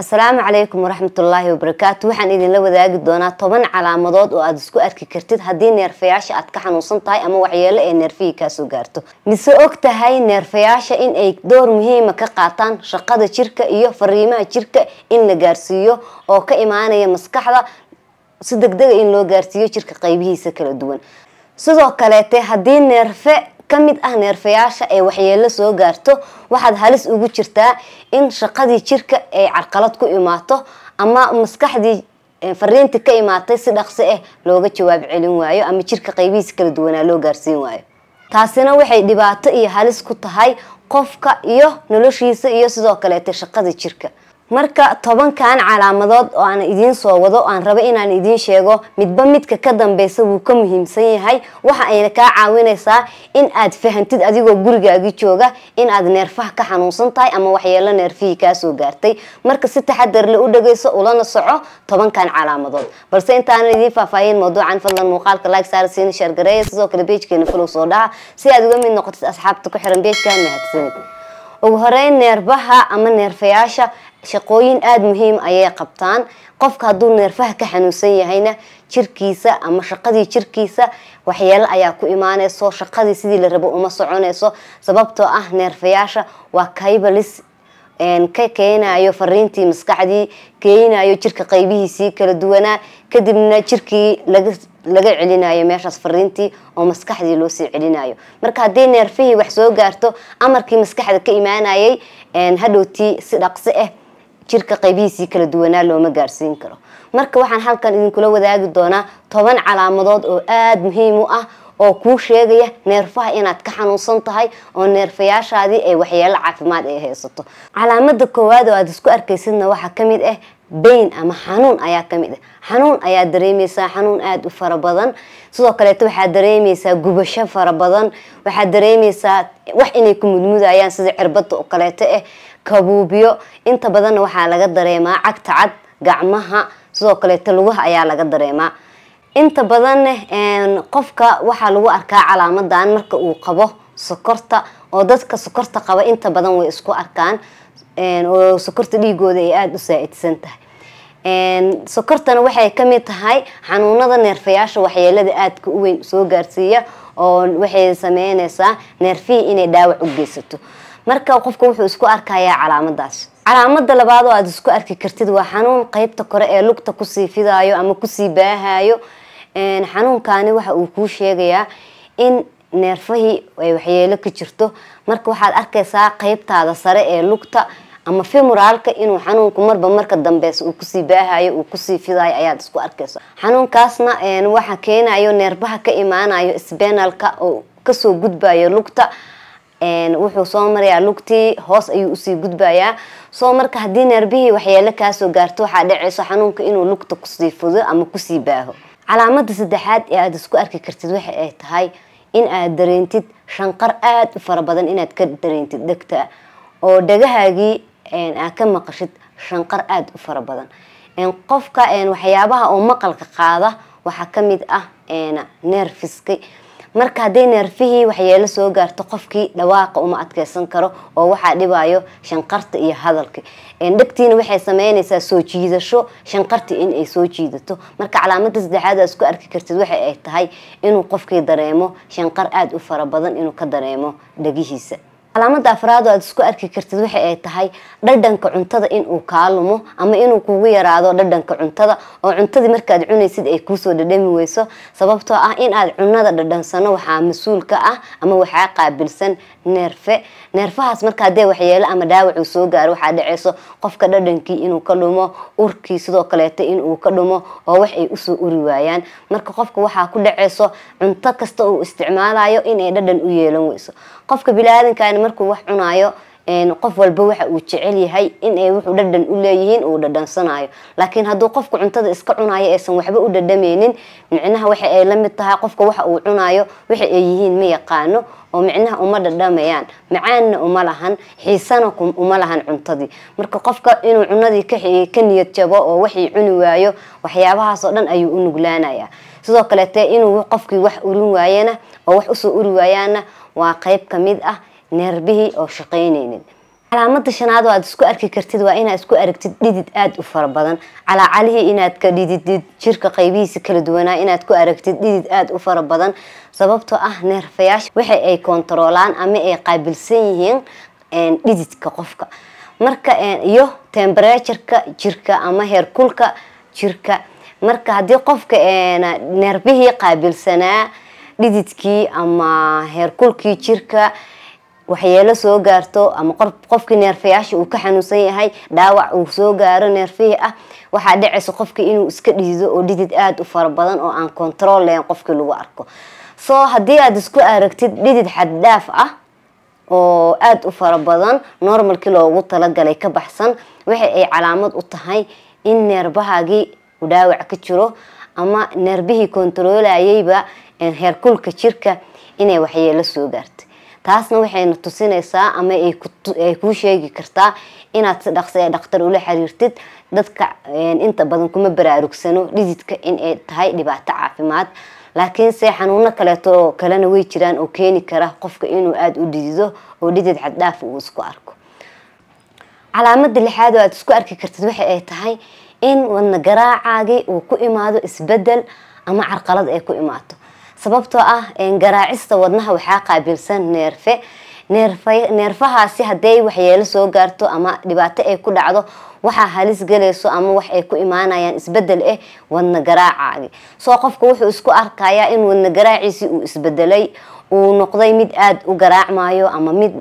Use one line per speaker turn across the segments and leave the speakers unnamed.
asalaamu calaykum waraxmat ullaahi wabarakaatu waxaan idinla wadaagi doonaa toban calaamadood oo aada isku arki kartid haddii neerfayaasha aad ka xanuunsan tahay ama waxyeelo ee neerfihii kaasoo gaarto mise og tahay neerfayaasha in ay door muhiima ka qaataan shaqada jirka iyo fariimaha jirka in la gaarsiiyo oo ka imaanaya maskaxda si deg dega ah in loo gaarsiiyo jirka qaybihiisa kala duwan sidoo kaleete haddii neerfe ka mid ah neerfayaasha ee waxyeelo soo gaarto waxaad halis ugu jirtaa in shaqadii jirka ay carqalad ku imaato ama maskaxdii eh, fariintii ka imaatay si dhaqsi ah eh looga jawaab celin waayo ama jirka qaybihiisa kala duwanaa loo gaarsiin waayo taasina waxay dhibaato iyo halis ku tahay qofka iyo noloshiisa iyo sidoo kaleeta shaqada jirka marka tobankan calaamadood oo aan idiin soo wado aan rabo inaan idiin sheego midba midka ka dambeysa wuu ka muhiimsan yahay waxa ayna kaa caawinaysaa in aad fahantid adigoo gurigaagi jooga in aad neerfaha ka xanuunsan tahay ama waxyeelo neerfihii kaasoo gaartay marka si taxadar le u dhagayso ulana soco tobankan calaamadood balse intaanan idiin faahfaahin mawduucan fadlan muuqaalka like saar siina sheergareeya sidoo kale beejkeena falow soo dhaca si aad uga mid noqotid asxaabta ku xiran beejka mahadsanid ugu horeyn neerbaha ama neerfayaasha shaqooyin aada muhiim ayay qabtaan qofka hadduu neerfaha ka xanuunsan yahayna jirkiisa ama shaqadii jirkiisa waxyeelo ayaa ku imaaneyso shaqadii sidii la rabo uma soconeyso sababtoo ah neerfayaasha waa kaybalis ka keenayo fariintii maskaxdii keenayo jirka qaybihiisii kala duwanaa kadibna jirkii laga celinayo meeshaas fariintii oo maskaxdii loo sii celinayo marka haddii neerfihii wax soo gaarto amarkii maskaxda ka imaanayay hadhowtii si dhaqsi ah eh, jirka qaybihiisii kala duwanaa looma gaarsiin karo marka waxaan halkan idinkula wadaagi doonaa toban calaamadood oo aada muhiim u ah oo kuu sheegaya neerfaha inaad ka xanuunsan tahay oo neerfayaashaadii ay waxyeelo caafimaad ay haysato calaamada koowaad oo aad isku arkaysidna waxaa kamid ah eh, bayn ama xanuun ayaa kamid ah eh. xanuun ayaa dareemeysaa xanuun aada u fara badan sidoo kaleeto waxaad dareemeysaa gubasho fara badan waxaad dareemeysaa wax inay ku mudmudayaan sida cirbada oo kaleeto ah kabuubiyo inta badanna waxaa laga dareemaa cagtacad gacmaha sidoo kaleeto lugaha ayaa laga dareemaa inta badanna qofka waxaa lagu arkaa calaamadan marka uu qabo sokorta oo dadka sokorta qaba inta badan way isku arkaan oo sokorta dhiigooda ay aada u saa-idsan tahay sokortana waxay kamid tahay xanuunada neerfayaasha waxyeelada aadka u weyn soo gaarsiiya oo waxay sameyneysaa neerfihii inay dhaawac u geysato marka qofka wuxuu isku arkayaa calaamadaas calaamada labaad oo aada isku arki kartid waa xanuun qeybta kore ee lugta kusii fidaayo ama kusii baahayo xanuunkaani waxa uu kuu sheegayaa in neerfahii ay waxyeelo ka jirto marka waxaad arkaysaa qeybtaada sare ee lugta ama femoraalka inuu xanuunku marba marka dambeys uu kusii baahayo uu kusii fidayo ayaad isku arkayso xanuunkaasna waxa keenayo neerbaha ka imaanayo sbenalka oo kasoo gudbayo lugta wuxuu soo marayaa lugtii hoos ayuu usii gudbayaa soo marka haddii neerbihii waxyeelo kaasoo gaarto waxaa dhaceyso xanuunka inuu lugta kusii fudo ama kusii baaho calaamada saddexaad ee aada isku arki kartid waxa ay tahay in aad dareentid shanqar aada u fara badan inaad ka dareentid dhegta oo dhagahaagii aad ka maqashid shanqar aada u fara badan qofka waxyaabaha oo maqalka qaada waxaa kamid ah neerfiski marka hadday neerfihii waxyeelo soo gaarto qofkii dhawaaqa uma adkeysan karo oo waxaa dhibayo shanqarta iyo hadalka dhegtiina waxay sameyneysaa soo jiidasho shanqarta inay soo jiidato marka calaamada saddexaad aad isku arki kartid waxa ay tahay inuu qofkii dareemo shanqar aada u fara badan inuu ka dareemo dhegihiisa calaamada afraad oo aad isku arki kartid waxa ay tahay dhadhanka cuntada inuu kaa lumo ama inuu kugu yaraado dhadhanka cuntada oo cuntadii markaad cunaysid ay kuusoo dhadhami weyso sababtoo ah in aad cunada dhadhansano waxaa mas-uul ka ah ama waxaa qaabilsan neerfe neerfahaas marka hadee waxyeelo ama dhaawac uu soo gaaro waxaa dhaceyso qofka dhadhankii inuu ka dhumo urkii sidoo kaleeto inuu ka dhumo oo wax ay usoo uri waayaan marka qofka waxaa ku dhaceyso cunto kasta uu isticmaalayo inay dhadhan u yeelan weyso qofka biniaadankan markuu wax cunaayo qof walba waxa uu jecel yahay inay wuxuu dhadhan u leeyihiin uu dhadhansanayo laakiin hadduu qofka cuntada iska cunayo aysan waxba u dhadhameynin micnaha waxa ay la tahay qofka waxa uu cunayo waxa ay yihiin ma yaqaano oo micnaha uma dhadhamayaan macaanna uma lahan xiisana uma lahan cuntadii marka qofka inuu cunadii ka niyad jabo oo waxii cuni waayo waxyaabahaasoo dhan ayuu u nuglaanaya sidoo kaleete inuu qofkii wax urin waayana oo wax usoo uri waayaana waa qeyb mid ah neerbihii oo shaqaynaynid calaamada shanaad oo aad isku arki kartid waa inaad isku aragtid dhidid aada u fara badan calaacalihii inaad ka dhididid jirka qaybihiisa kala duwanaa inaad ku aragtid dhidid aada u fara badan sababtoo ah neerfayaasha waxa ay kontaroolaan ama ay qaabilsan yihiin dhididka qofka marka iyo tembereturka jirka ama heerkulka jirka marka haddii qofka neerbihii qaabilsanaa dhididkii ama heerkulkii jirka waxyeelo soo gaarto ama qofkii neerfayaasha uu ka xanuunsan yahay dhaawac uu soo gaaro neerfihii ah waxaa dhacaysa qofka inuu iska dhiido oo dhidid aada u fara badan oo aan control lahayn qofkii lagu arko so haddii aada isku aragtid dhidid xaddhaaf ah oo aada u fara badan normalkii loogu talagalay ka baxsan waxa ay calaamad u tahay in neerbahaagii uu dhaawac ka jiro ama neerbihii kontarolayayba heerkulka jirka inay waxyeelo soo gaarto taasna waxayna tusinaysaa ama ay kuu sheegi kartaa inaad si dhaqsi ee dhakhtar ula xiriirtid dadka inta badan kuma baraarugsano dhididka inay tahay dhibaato caafimaad laakiinse xanuuno kaleeto oo kalena way jiraan oo keeni kara qofka inuu aada u dhidido oo dhidid caddhaaf uu isku arko calaamada lixaad oo aada isku arki kartid waxa ay tahay in wadna garaacaagii uu ku imaado isbedel ama carqalad ay ku imaato sababtoo ah garaacista wadnaha waxaa qaabilsan neerfe neerfahaasi haday waxyeelo soo gaarto ama dhibaato ay ku dhacdo waxaa halis galayso ama wax ay ku imaanayaan isbedel eh wadna garaacaagi soo qofka wuxuu isku arkayaa in wadna garaaciisii uu isbedelay uu noqday mid aada u garaacmayo ama mid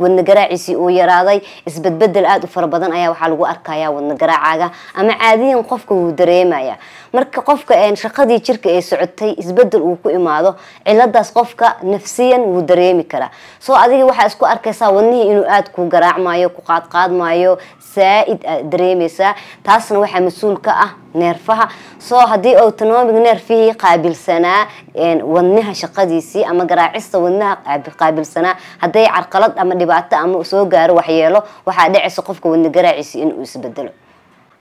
wadna garaaciisii uu yaraaday isbedbedel aada u fara badan ayaa waxaa lagu arkaya wadna garaacaaga ama caadiyan qofka wuu dareemaya marka qofka shaqadii jirka ee socotay isbedel uu ku imaado ciladaas qofka nafsiyan wuu dareemi karaa soo adiga waxaa isku arkaysaa wadnihii inuu aada ku garaacmaayo ku qaadqaadmayo saa-id dareemeysaa taasna waxaa mas-uul ka ah neerfaha soo haddii autonomic neerfihii qaabilsanaa wadnaha shaqadiisii ama garaacista wadnaha qaabilsanaa hadday carqalad ama dhibaato ama soo gaaro waxyeelo waxaa dhacaysa qofka wadna garaaciisi inuu isbedelo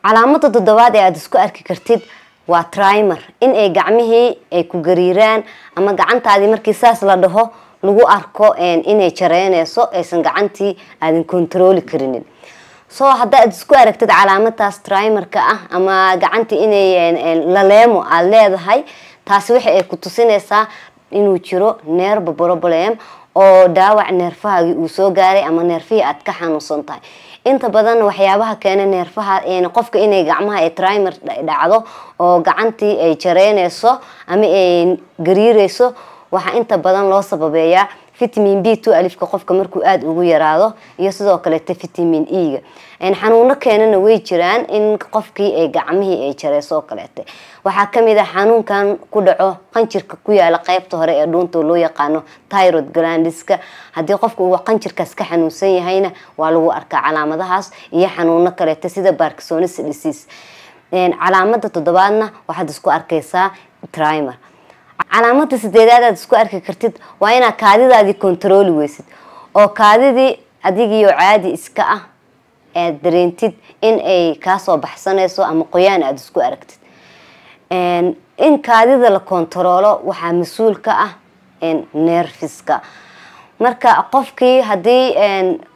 calaamada toddobaad ee aada isku arki kartid waa trimer in ay gacmihii ay ku gariiraan ama gacantaadii markii saas la dhaho lagu arko inay jareyneyso aysan gacantii aadan kontarooli karinin soo hadda aad isku aragtid calaamadaas trimerka ah ama gacanta inay eh, eh, laleemo aada leedahay taasi waxa ay ku tusinaysaa inuu jiro neerba problem oo dhaawac neerfahaagii uu soo gaaray ama neerfihii aad ka xanuunsan tahay inta badan waxyaabaha keena neerfaha eh, qofka inay gacmaha ay trimer dhacdo oo gacantii ay jareynayso ama ay gariireyso waxaa inta badan loo sababeeyaa fitamin b two alifka qofka markuu aada ugu yaraado iyo sidoo kaleeta fitamin e-ga xanuuno keenana way jiraan in qofkii ay gacmihii ay jareysoo kaleeta waxaa kamid a ah xanuunkan ku dhaco qanjirka ku yaala qeybta hore ee dhuunta loo yaqaano tyrod galandiska haddii qofka uu qanjirkaas ka xanuunsan yahayna waa lagu arkaa calaamadahaas iyo xanuuno kaleeta sida barkisonis disease calaamada toddobaadna waxaad isku arkaysaa trimer calaamada sideedaad aad isku arki kartid waa inaad kaadidaadii kontarooli weysid oo kaadidii adigiioo caadi iska ah aad dareentid in ay kaasoo baxsanayso ama qoyaan aad isku aragtid in kaadida la kontaroolo waxaa mas-uul ka ah nerfiska marka qofkii haddii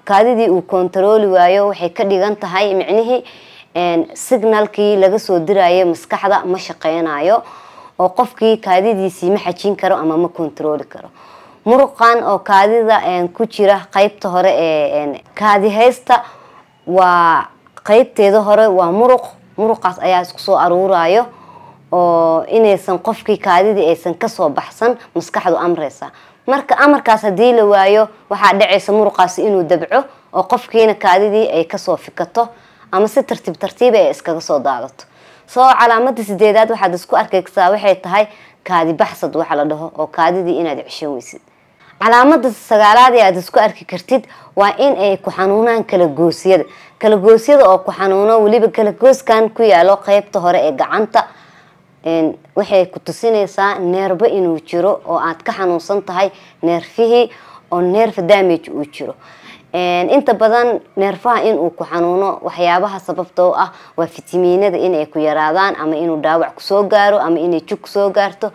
kaadidii uu kontarooli waayo waxay ka dhigan tahay micnihii signalkii laga soo diraayo maskaxda ma shaqeynayo oo qofkii kaadidiisii ma xajin karo ama ma kontarooli karo muruqan oo kaadida ku jira qeybta hore ee kaadi haysta waa qeybteeda hore waa muruq muruqaas ayaa isku soo aruurayo oo inaysan qofkii kaadidii aysan kasoo baxsan maskaxdu amreysa marka amarkaas haddii la waayo waxaa dhacaysa muruqaas inuu dabco oo qofkiina kaadidii ay kasoo fikato ama si tartiib tartiib ah ay iskaga soo daadato soo calaamada sideedaad waxaad isku arkaysaa waxay tahay kaadi baxsad wax la dhaho oo kaadidii inaad ceshan weysid calaamada sagaalaad ee aada isku arki kartid waa in ay ku xanuunaan kalagoosyada kalagoosyada oo ku xanuuno weliba kalagooskan ku yaalo qeybta hore ee gacanta waxay ku tusinaysaa neerba inuu jiro oo aad ka xanuunsan tahay neerfihii oo neerfa damage uu jiro inta badan neerfaha inuu ku xanuuno waxyaabaha sababtoo ah waa fitamiinada inay ku yaraadaan ama inuu dhaawac kusoo gaaro ama inay jug kusoo gaarto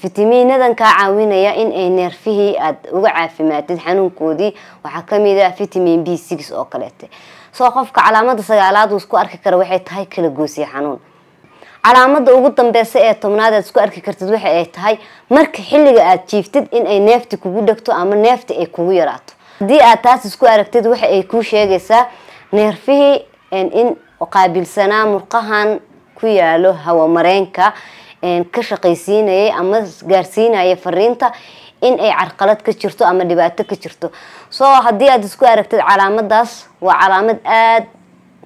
fitamiinadan kaa caawinaya in ay neerfihii aad uga caafimaatid xanuunkoodii waxaa kamid ah vitamin b six oo kaleete soo qofka calaamada sagaalaad uu isku arki kara waxay tahay kala goosiye xanuun calaamada ugu dambeysa ee tobnaad aad isku arki kartid waxa ay tahay marka xilliga aada jiiftid inay neefti kugu dhegto ama neefti ay kugu yaraato haddii aad taas isku aragtid waxa ay kuu sheegaysaa neerfihii in qaabilsanaa murqahan ku yaalo hawamareenka ka shaqaysiinayay ama gaarsiinaya fariinta in ay carqalad ka jirto ama dhibaato ka jirto soo haddii aad isku aragtid calaamadaas waa calaamad aada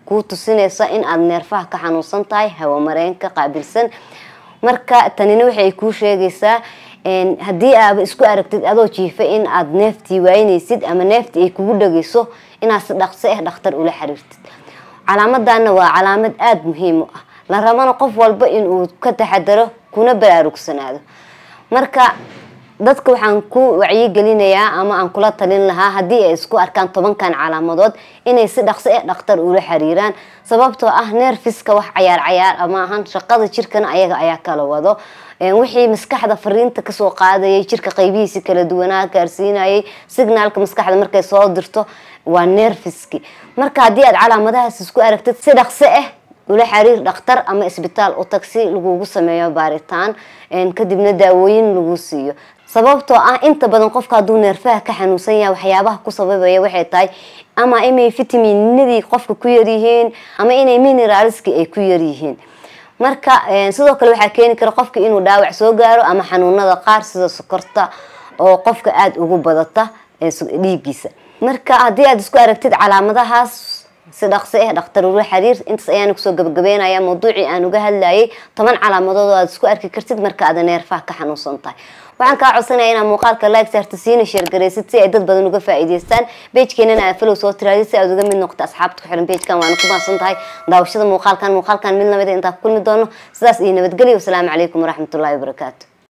kuu tusinaysa in aada neerfaha ka xanuunsan tahay hawamareenka qaabilsan marka tanina waxay kuu sheegaysaa haddii aaba isku aragtid adoo jiifa in aad neeftii waayneysid ama neeftii ay kugu dhageyso inaad si dhaqso ah eh dhakhtar ula xiriirtid calaamadana waa calaamad aada muhiim u ah la rabana qof walba inuu ka taxadaro kuna baraarugsanaado marka dadka waxaan ku wacyigelinayaa ama aan kula talin lahaa haddii ay isku arkaan tobankan calaamadood inay si dhaqso e dhakhtar ula xiriiraan sababtoo ah neerfiska wax cayaar cayaar ama ahan shaqada jirkana ayaga ayaa kala wado wixii maskaxda fariinta kasoo qaadayay jirka qaybihiisi kala duwanaa gaarsiinayay signaalka maskaxda markay soo dirto waa neerfiski marka haddii aad calaamadahaas isku aragtid si dhaqso ah ula xiriir dhakhtar ama isbitaal oo tagsi lagugu sameeyo baaritaan kadibna daawooyin lagu siiyo sababtoo ah inta badan qofka hadduu neerfaha ka xanuunsan yahay waxyaabaha ku sababaya waxay tahay ama inay fitaminadii qofka ku yaryihiin ama inay mineraalski ay ku yaryihiin marka sidoo kale waxaa keeni kara qofka inuu dhaawac soo gaaro ama xanuunada qaar sida sokorta oo qofka aada ugu badata dhiiggiisa marka haddii aada isku aragtid calaamadahaas si dhaqsi ah dhakhtar uure xariir intaas ayaana kusoo gabagabeynayaa mawduucii aan uga hadlayay toban calaamadood oo aad isku arki kartid marka aada neerfaha ka xanuunsan tahay waxaan kaa codsanaya inaa muuqaalka like saarta siina sheergaraysid si ay dad badan uga faa'iidaystaan bejkeenana aa falow soo tiraadid si aad uga mid noqoto asxaabta ku xiran beejkan waana ku maasan tahay daawashada muuqaalkan muuqaalkan mid lamida intaa ku kulmi doono sidaas iyo nabadgelyo wasalaamu calaykum waraxmatullahi wabarakaatu